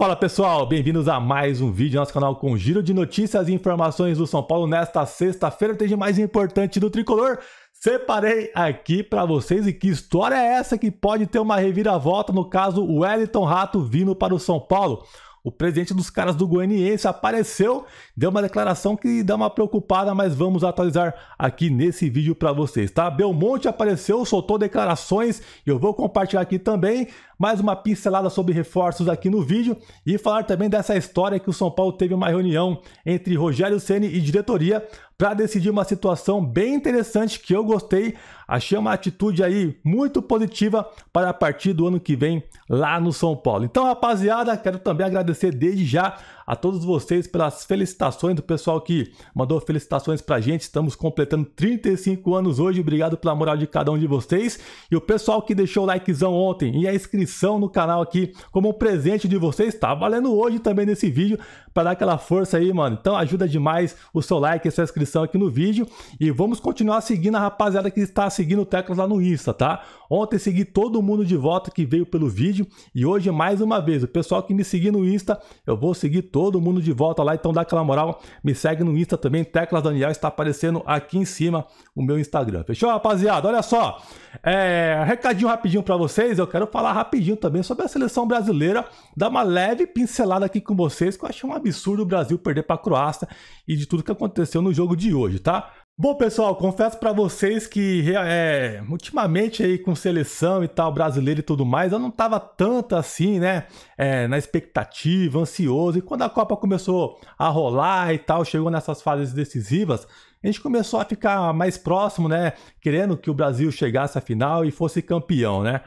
Fala pessoal, bem-vindos a mais um vídeo do nosso canal com giro de notícias e informações do São Paulo nesta sexta-feira, tem de mais importante do tricolor. Separei aqui para vocês e que história é essa que pode ter uma reviravolta no caso Wellington Rato vindo para o São Paulo. O presidente dos caras do Goianiense apareceu, deu uma declaração que dá uma preocupada, mas vamos atualizar aqui nesse vídeo para vocês, tá? Belmonte apareceu, soltou declarações, eu vou compartilhar aqui também mais uma pincelada sobre reforços aqui no vídeo e falar também dessa história que o São Paulo teve uma reunião entre Rogério Ceni e diretoria para decidir uma situação bem interessante que eu gostei Achei uma atitude aí muito positiva para a partir do ano que vem lá no São Paulo. Então, rapaziada, quero também agradecer desde já a todos vocês pelas felicitações do pessoal que mandou felicitações pra gente. Estamos completando 35 anos hoje. Obrigado pela moral de cada um de vocês. E o pessoal que deixou o likezão ontem e a inscrição no canal aqui como um presente de vocês, tá valendo hoje também nesse vídeo para dar aquela força aí, mano. Então ajuda demais o seu like e sua inscrição aqui no vídeo e vamos continuar seguindo a rapaziada que está seguindo o Teclas lá no Insta, tá? Ontem segui todo mundo de volta que veio pelo vídeo e hoje, mais uma vez, o pessoal que me seguir no Insta, eu vou seguir todo mundo de volta lá, então dá aquela moral, me segue no Insta também, Teclas Daniel está aparecendo aqui em cima o meu Instagram. Fechou, rapaziada? Olha só, é, recadinho rapidinho para vocês, eu quero falar rapidinho também sobre a seleção brasileira, dar uma leve pincelada aqui com vocês, que eu achei um absurdo o Brasil perder para a Croácia e de tudo que aconteceu no jogo de hoje, tá? Bom, pessoal, confesso para vocês que é, ultimamente aí com seleção e tal, brasileiro e tudo mais, eu não tava tanto assim, né? É, na expectativa, ansioso. E quando a Copa começou a rolar e tal, chegou nessas fases decisivas, a gente começou a ficar mais próximo, né? Querendo que o Brasil chegasse à final e fosse campeão, né?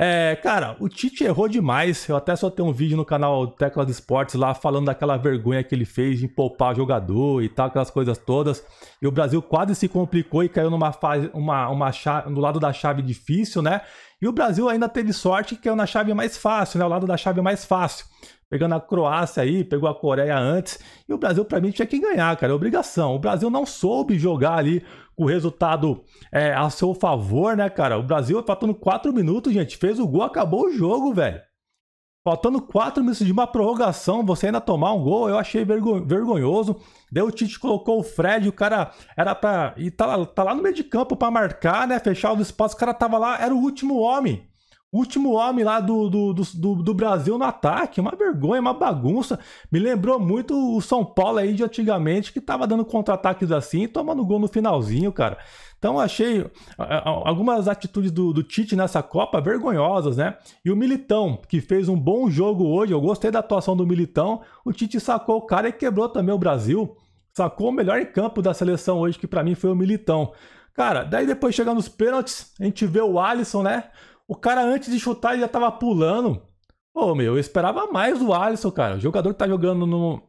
É, cara, o Tite errou demais. Eu até só tenho um vídeo no canal Tecla de Esportes lá falando daquela vergonha que ele fez em poupar jogador e tal, aquelas coisas todas. E o Brasil quase se complicou e caiu numa fase, uma, uma chave, no lado da chave difícil, né? E o Brasil ainda teve sorte que caiu na chave mais fácil, né? O lado da chave mais fácil. Pegando a Croácia aí, pegou a Coreia antes. E o Brasil, para mim, tinha que ganhar, cara. É obrigação. O Brasil não soube jogar ali o resultado é, a seu favor, né, cara? O Brasil faltando 4 minutos, gente, fez o gol, acabou o jogo, velho. Faltando 4 minutos de uma prorrogação, você ainda tomar um gol, eu achei vergo vergonhoso. Daí o Tite colocou o Fred, o cara era pra. E tá, tá lá no meio de campo para marcar, né? Fechar os espaços, o cara tava lá, era o último homem. Último homem lá do, do, do, do, Brasil no ataque, uma vergonha, uma bagunça. Me lembrou muito o São Paulo aí de antigamente, que tava dando contra-ataques assim e tomando gol no finalzinho, cara. Então achei algumas atitudes do, do Tite nessa Copa vergonhosas, né? E o Militão, que fez um bom jogo hoje, eu gostei da atuação do Militão. O Tite sacou o cara e quebrou também o Brasil. Sacou o melhor em campo da seleção hoje, que para mim foi o Militão. Cara, daí depois chegando nos pênaltis, a gente vê o Alisson, né? O cara, antes de chutar, ele já tava pulando. Pô, meu, eu esperava mais o Alisson, cara. O jogador que tá jogando no,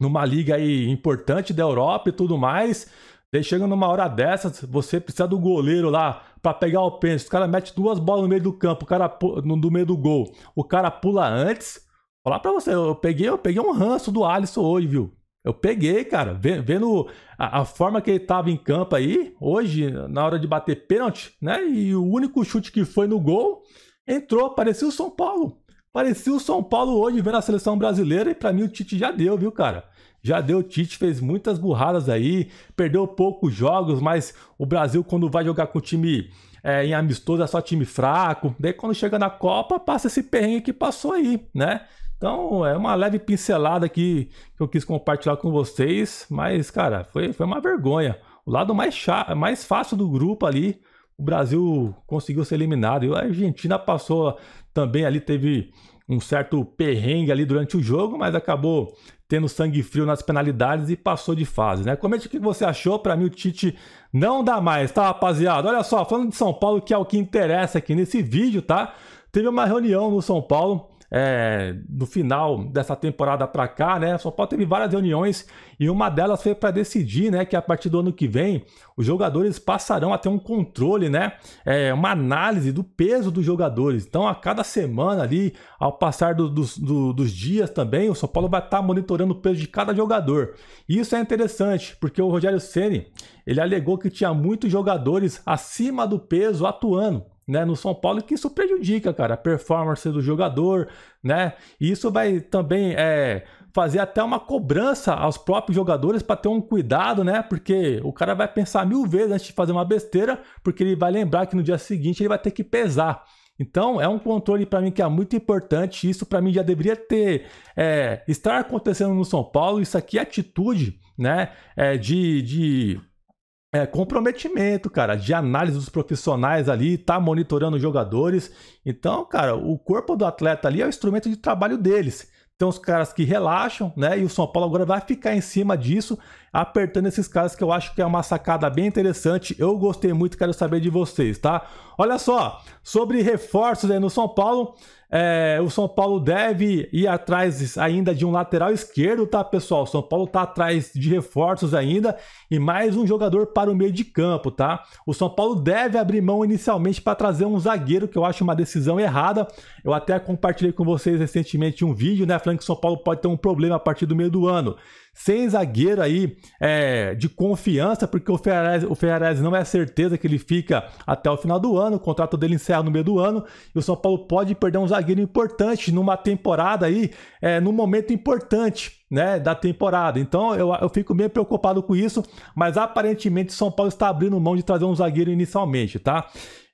numa liga aí importante da Europa e tudo mais. Daí chega numa hora dessas, você precisa do goleiro lá para pegar o pênalti. O cara mete duas bolas no meio do campo, o cara no meio do gol. O cara pula antes. Falar para você, eu peguei, eu peguei um ranço do Alisson hoje, viu? Eu peguei, cara, vendo a, a, forma que ele tava em campo aí, hoje, na hora de bater pênalti, né? E o único chute que foi no gol, entrou, parecia o São Paulo. Parecia o São Paulo hoje vendo a seleção brasileira e para mim o Tite já deu, viu, cara? Já deu, o Tite fez muitas burradas aí, perdeu poucos jogos, mas o Brasil quando vai jogar com o time é, em amistoso é só time fraco. Daí quando chega na Copa, passa esse perrengue que passou aí, né? Então é uma leve pincelada aqui que eu quis compartilhar com vocês, mas cara, foi, foi uma vergonha. O lado mais, chato, mais fácil do grupo ali, o Brasil conseguiu ser eliminado. E a Argentina passou também ali, teve um certo perrengue ali durante o jogo, mas acabou tendo sangue frio nas penalidades e passou de fase, né? Comente o que você achou, para mim o Tite não dá mais, tá, rapaziada? Olha só, falando de São Paulo, que é o que interessa aqui nesse vídeo, tá? Teve uma reunião no São Paulo é, do final dessa temporada para cá, né? São Paulo teve várias reuniões e uma delas foi para decidir, né, que a partir do ano que vem os jogadores passarão a ter um controle, né, é, uma análise do peso dos jogadores. Então, a cada semana ali, ao passar do, do, do, dos dias também, o São Paulo vai estar tá monitorando o peso de cada jogador. E isso é interessante, porque o Rogério Ceni ele alegou que tinha muitos jogadores acima do peso atuando né, no São Paulo, que isso prejudica, cara, a performance do jogador, né? E isso vai também é, fazer até uma cobrança aos próprios jogadores para ter um cuidado, né? Porque o cara vai pensar mil vezes antes de fazer uma besteira, porque ele vai lembrar que no dia seguinte ele vai ter que pesar. Então é um controle para mim que é muito importante. Isso para mim já deveria ter é, estar acontecendo no São Paulo. Isso aqui é atitude, né? É, de, de é, comprometimento, cara, de análise dos profissionais ali, tá monitorando os jogadores. Então, cara, o corpo do atleta ali é o instrumento de trabalho deles. Tem os caras que relaxam, né? E o São Paulo agora vai ficar em cima disso, apertando esses caras que eu acho que é uma sacada bem interessante. Eu gostei muito, quero saber de vocês, tá? Olha só, sobre reforços aí no São Paulo, é, o São Paulo deve ir atrás ainda de um lateral esquerdo, tá, pessoal? O São Paulo tá atrás de reforços ainda e mais um jogador para o meio de campo, tá? O São Paulo deve abrir mão inicialmente para trazer um zagueiro, que eu acho uma decisão errada. Eu até compartilhei com vocês recentemente um vídeo, né, falando que o São Paulo pode ter um problema a partir do meio do ano sem zagueiro aí é, de confiança, porque o Ferrarese, o Ferrarese não é certeza que ele fica até o final do ano, o contrato dele encerra no meio do ano, e o São Paulo pode perder um zagueiro importante numa temporada aí, é, num momento importante. Né, da temporada. Então eu, eu fico meio preocupado com isso, mas aparentemente o São Paulo está abrindo mão de trazer um zagueiro inicialmente, tá?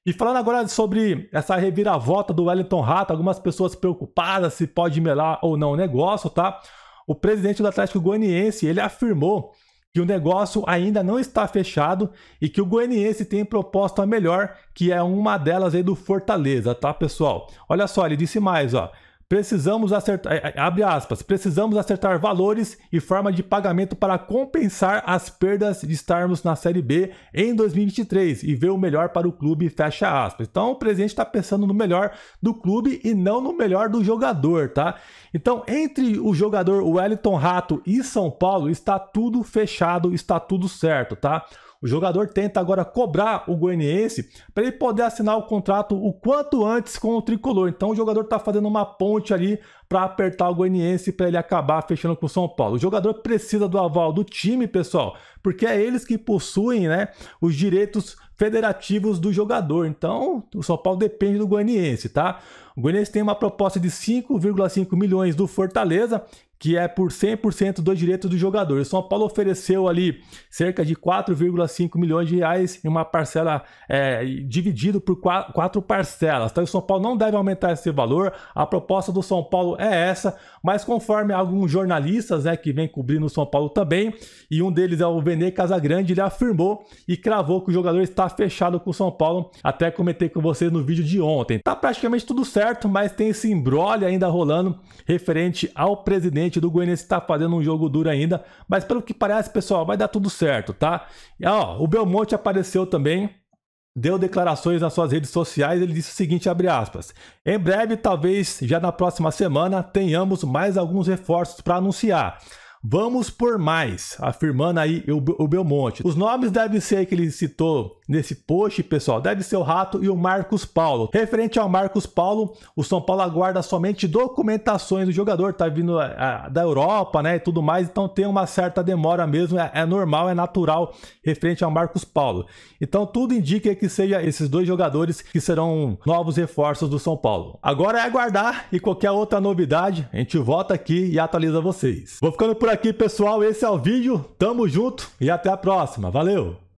E falando agora sobre essa reviravolta do Wellington Rato, algumas pessoas preocupadas se pode melar ou não o negócio, tá? o presidente do Atlético Goianiense ele afirmou que o negócio ainda não está fechado e que o goianiense tem proposta melhor, que é uma delas aí do Fortaleza, tá, pessoal? Olha só, ele disse mais, ó. Precisamos acertar, é, é, abre aspas, precisamos acertar valores e forma de pagamento para compensar as perdas de estarmos na Série B em 2023 e ver o melhor para o clube, fecha aspas. Então o presidente está pensando no melhor do clube e não no melhor do jogador, tá? Então entre o jogador Wellington Rato e São Paulo está tudo fechado, está tudo certo, tá? O jogador tenta agora cobrar o goianiense para ele poder assinar o contrato o quanto antes com o tricolor. Então o jogador está fazendo uma ponte ali para apertar o goianiense para ele acabar fechando com o São Paulo. O jogador precisa do aval do time, pessoal, porque é eles que possuem né, os direitos federativos do jogador. Então, o São Paulo depende do Goianiense, tá? O Goianiense tem uma proposta de 5,5 milhões do Fortaleza que é por 100% dos direitos do jogador. O São Paulo ofereceu ali cerca de 4,5 milhões de reais em uma parcela é, dividido por quatro parcelas. Então O São Paulo não deve aumentar esse valor. A proposta do São Paulo é essa, mas conforme alguns jornalistas né, que vem cobrindo o São Paulo também, e um deles é o Vene Casagrande, ele afirmou e cravou que o jogador está fechado com o São Paulo. Até comentei com vocês no vídeo de ontem. Está praticamente tudo certo, mas tem esse embrolho ainda rolando referente ao presidente frente do Goianiense está fazendo um jogo duro ainda, mas pelo que parece, pessoal, vai dar tudo certo, tá? E, ó, o Belmonte apareceu também, deu declarações nas suas redes sociais, ele disse o seguinte, abre aspas, em breve, talvez já na próxima semana, tenhamos mais alguns reforços para anunciar. Vamos por mais, afirmando aí o Belmonte. Os nomes devem ser que ele citou nesse post, pessoal, deve ser o Rato e o Marcos Paulo. Referente ao Marcos Paulo, o São Paulo aguarda somente documentações do jogador, tá vindo a, é, a, é, da Europa, né, e tudo mais, então tem uma certa demora mesmo, é, é normal, é natural, referente ao Marcos Paulo. Então tudo indica que seja esses dois jogadores que serão novos reforços do São Paulo. Agora é aguardar e qualquer outra novidade, a gente volta aqui e atualiza vocês. Vou ficando por aqui, pessoal, esse é o vídeo, tamo junto e até a próxima, valeu!